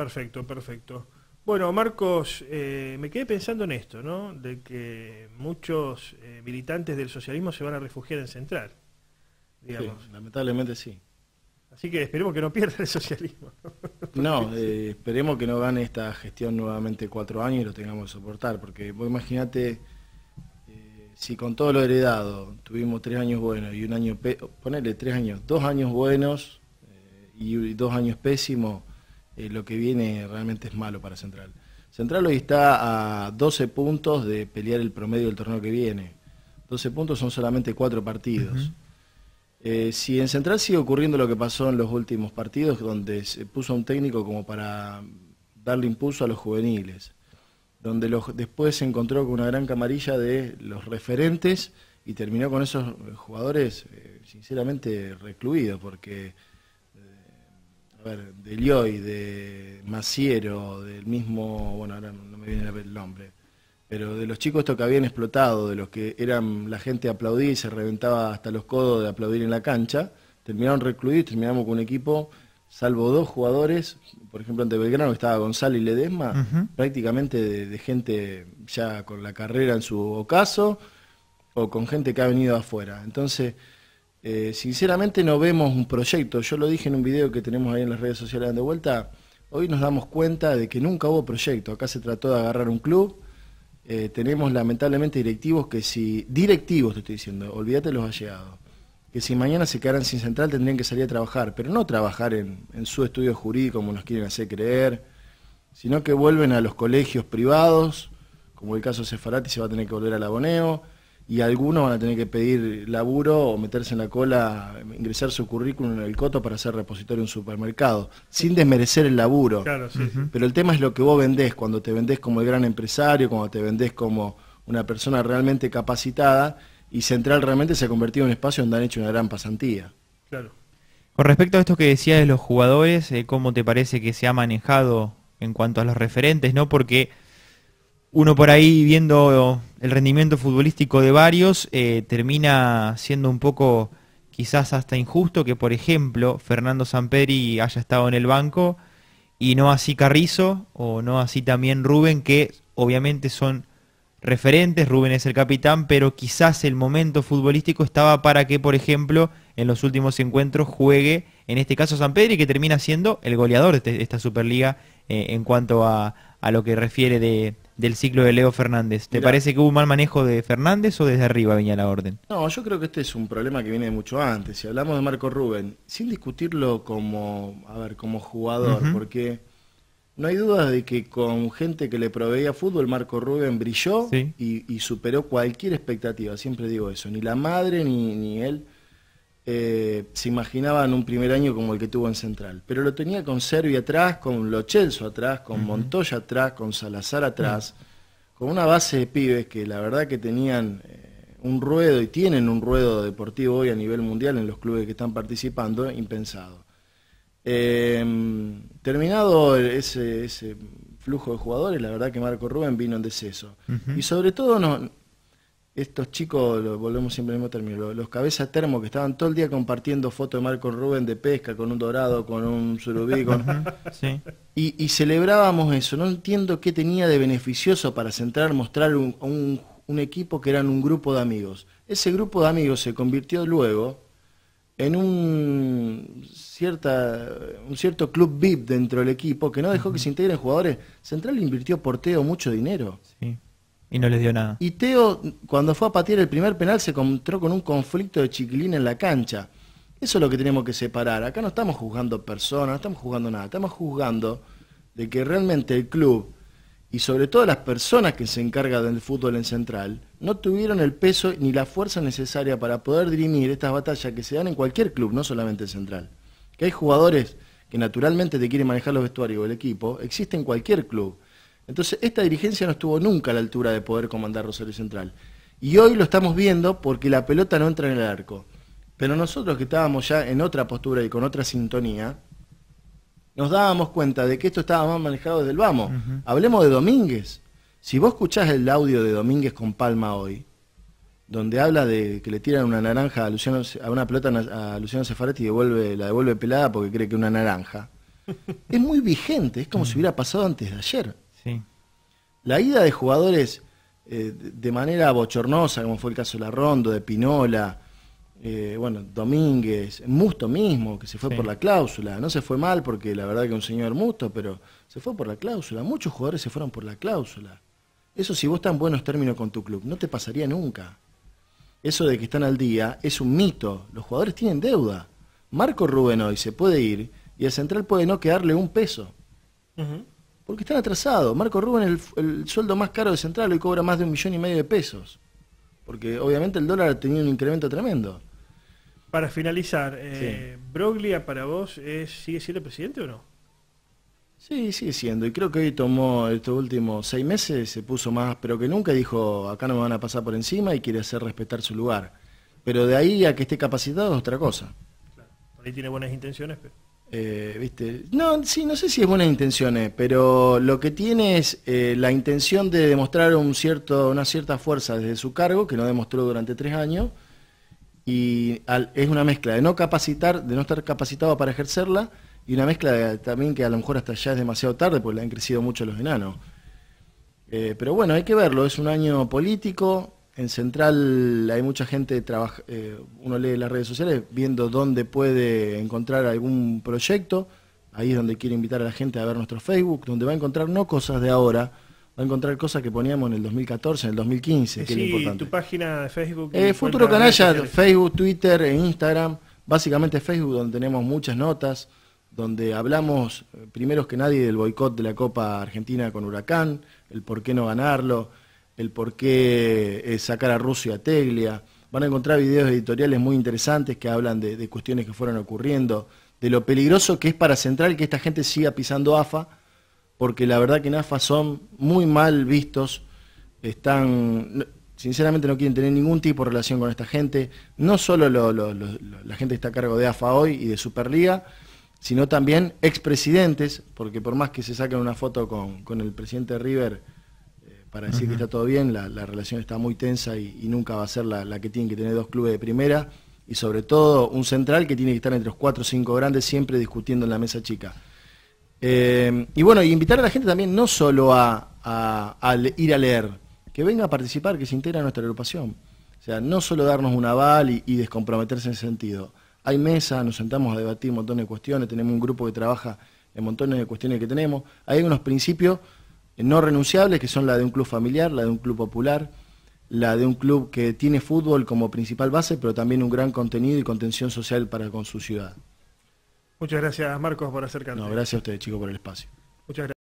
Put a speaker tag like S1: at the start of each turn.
S1: Perfecto, perfecto. Bueno, Marcos, eh, me quedé pensando en esto, ¿no? De que muchos eh, militantes del socialismo se van a refugiar en Central, digamos. lamentablemente sí. Así que esperemos que no pierda el socialismo. no, eh, esperemos que no gane esta gestión nuevamente cuatro años y lo tengamos que soportar, porque vos imagínate, si con todo lo heredado tuvimos tres años buenos y un año, ponerle tres años, dos años buenos y dos años pésimos, eh, lo que viene realmente es malo para Central. Central hoy está a 12 puntos de pelear el promedio del torneo que viene. 12 puntos son solamente 4 partidos. Eh, si en Central sigue ocurriendo lo que pasó en los últimos partidos, donde se puso un técnico como para darle impulso a los juveniles, donde los, después se encontró con una gran camarilla de los referentes y terminó con esos jugadores eh, sinceramente recluidos, porque a ver, de Lioy, de Maciero, del mismo, bueno, ahora no me viene a ver el nombre, pero de los chicos estos que habían explotado, de los que eran, la gente aplaudida y se reventaba hasta los codos de aplaudir en la cancha, terminaron recluidos, terminamos con un equipo, salvo dos jugadores, por ejemplo ante Belgrano estaba Gonzalo y Ledesma, prácticamente de, de gente ya con la carrera en su ocaso o con gente que ha venido afuera. Entonces, eh, sinceramente no vemos un proyecto. Yo lo dije en un video que tenemos ahí en las redes sociales dando vuelta. Hoy nos damos cuenta de que nunca hubo proyecto. Acá se trató de agarrar un club. Eh, tenemos lamentablemente directivos que si... Directivos te estoy diciendo, olvídate los allegados. Que si mañana se quedaran sin central tendrían que salir a trabajar, pero no trabajar en, su estudio jurídico como nos quieren hacer creer, sino que vuelven a los colegios privados, como el caso Sefarati se va a tener que volver al aboneo y algunos van a tener que pedir laburo o meterse en la cola, ingresar su currículum en el coto para hacer repositorio en un supermercado, sin desmerecer el laburo. Pero el tema es lo que vos vendés, cuando te vendés como el gran empresario, cuando te vendés como una persona realmente capacitada, y Central realmente se ha convertido en un espacio donde han hecho una gran pasantía. Claro. Con respecto a esto que decías de los jugadores, eh, ¿cómo te parece que se ha manejado en cuanto a los referentes? ¿No? Porque uno por ahí viendo el rendimiento futbolístico de varios, eh, termina siendo un poco quizás hasta injusto que, por ejemplo, Fernando Samperi haya estado en el banco y no así Carrizo o no así también Rubén, que obviamente son referentes, Rubén es el capitán, pero quizás el momento futbolístico estaba para que, por ejemplo, en los últimos encuentros juegue, en este caso San que termina siendo el goleador de este, esta Superliga eh, en cuanto a, a, lo que refiere de, del ciclo de Leo Fernández. ¿Te parece que hubo un mal manejo de Fernández o desde arriba venía la orden? No, yo creo que este es un problema que viene de mucho antes. Si hablamos de Marco Rubén, sin discutirlo como, a ver, como jugador, porque no hay duda de que con gente que le proveía fútbol, Marco Rubén brilló y, superó cualquier expectativa. Siempre digo eso, ni la madre ni, ni él eh, se imaginaban un primer año como el que tuvo en Central. Pero lo tenía con Serbia atrás, con Lochelso atrás, con Montoya atrás, con Salazar atrás, con una base de pibes que la verdad que tenían eh, un ruedo y tienen un ruedo deportivo hoy a nivel mundial en los clubes que están participando, impensado. Eh, terminado ese, flujo de jugadores, la verdad que Marco Rubén vino en deceso. Y sobre todo no, estos chicos, volvemos siempre mismo término, los, cabezas termo que estaban todo el día compartiendo fotos de Marco Rubén de pesca con un dorado, con un surubí, Y, celebrábamos eso. No entiendo qué tenía de beneficioso para Central mostrar un, equipo que eran un grupo de amigos. Ese grupo de amigos se convirtió luego en un, cierta, un cierto club VIP dentro del equipo que no dejó que se integren jugadores. Central invirtió porteo mucho dinero. Y no les dio nada. Y Teo, cuando fue a patear el primer penal, se encontró con un conflicto de chiquilín en la cancha. Eso es lo que tenemos que separar. Acá no estamos juzgando personas, no estamos juzgando nada. Estamos juzgando de que realmente el club y sobre todo las personas que se encargan del fútbol en Central no tuvieron el peso ni la fuerza necesaria para poder dirimir estas batallas que se dan en cualquier club, no solamente en Central. Que hay jugadores que naturalmente te quieren manejar los vestuarios o el equipo, existe en cualquier club entonces, esta dirigencia no estuvo nunca a la altura de poder comandar Rosario Central. Y hoy lo estamos viendo porque la pelota no entra en el arco. Pero nosotros que estábamos ya en otra postura y con otra sintonía, nos dábamos cuenta de que esto estaba más manejado desde el vamos. Hablemos de Domínguez. Si vos escuchás el audio de Domínguez con Palma hoy, donde habla de que le tiran una naranja a a una pelota a Luciano Cefaretti y devuelve, la devuelve pelada porque cree que es una naranja, es muy vigente, es como si mm. hubiera pasado antes de ayer. Sí. La ida de jugadores eh, de manera bochornosa, como fue el caso de la Rondo, de Pinola, eh, bueno, Domínguez, Musto mismo, que se fue por la cláusula. No se fue mal porque la verdad que un señor Musto, pero se fue por la cláusula. Muchos jugadores se fueron por la cláusula. Eso si vos estás en buenos términos con tu club, no te pasaría nunca. Eso de que están al día es un mito. Los jugadores tienen deuda. Marco Rubén hoy se puede ir y el central puede no quedarle un peso. Porque están atrasados. Marco Rubén es el, sueldo más caro de Central, hoy cobra más de un millón y medio de pesos. Porque obviamente el dólar ha tenido un incremento tremendo. Para finalizar, eh, ¿Broglia para vos sigue siendo presidente o no? Sí, sigue siendo. Y creo que hoy tomó estos últimos seis meses, se puso más pero que nunca, dijo, acá no me van a pasar por encima y quiere hacer respetar su lugar. Pero de ahí a que esté capacitado es otra cosa. ahí tiene buenas intenciones, pero... Eh, no, sí, no sé si es buenas intención, eh, pero lo que tiene es eh, la intención de demostrar un cierto, una cierta fuerza desde su cargo, que no demostró durante tres años, y es una mezcla de no capacitar, de no estar capacitado para ejercerla, y una mezcla también que a lo mejor hasta ya es demasiado tarde, porque le han crecido mucho los enanos. pero bueno, hay que verlo, es un año político, en Central hay mucha gente, trabaja, eh, uno lee las redes sociales viendo dónde puede encontrar algún proyecto. Ahí es donde quiere invitar a la gente a ver nuestro Facebook, donde va a encontrar no cosas de ahora, va a encontrar cosas que poníamos en el 2014, en el 2015, sí, tu página de Facebook? Eh, Futuro Canalla, Facebook, Twitter, e Instagram. Básicamente Facebook, donde tenemos muchas notas, donde hablamos, eh, primero que nadie, del boicot de la Copa Argentina con Huracán, el por qué no ganarlo, el por qué eh, sacar a Rusia a Teglia. Van a encontrar videos editoriales muy interesantes que hablan de, cuestiones que fueron ocurriendo, de lo peligroso que es para Central que esta gente siga pisando AFA, porque la verdad que en AFA son muy mal vistos, están, sinceramente no quieren tener ningún tipo de relación con esta gente, no solo la gente que está a cargo de AFA hoy y de Superliga, sino también expresidentes, porque por más que se saquen una foto con, con el presidente River, para decir que está todo bien, la, la, relación está muy tensa y, nunca va a ser la, que tienen que tener dos clubes de primera y sobre todo un central que tiene que estar entre los cuatro o cinco grandes siempre discutiendo en la mesa chica. Eh, y bueno, y invitar a la gente también no solo a, ir a leer, que venga a participar, que se integre a nuestra agrupación. O sea, no solo darnos un aval y, y descomprometerse en ese sentido. Hay mesa, nos sentamos a debatir un montón de cuestiones, tenemos un grupo que trabaja en montones de cuestiones que tenemos. Hay unos principios no renunciables, que son la de un club familiar, la de un club popular, la de un club que tiene fútbol como principal base, pero también un gran contenido y contención social para con su ciudad. Muchas gracias, Marcos, por acercarnos. No, gracias a ustedes, chicos, por el espacio. Muchas gracias.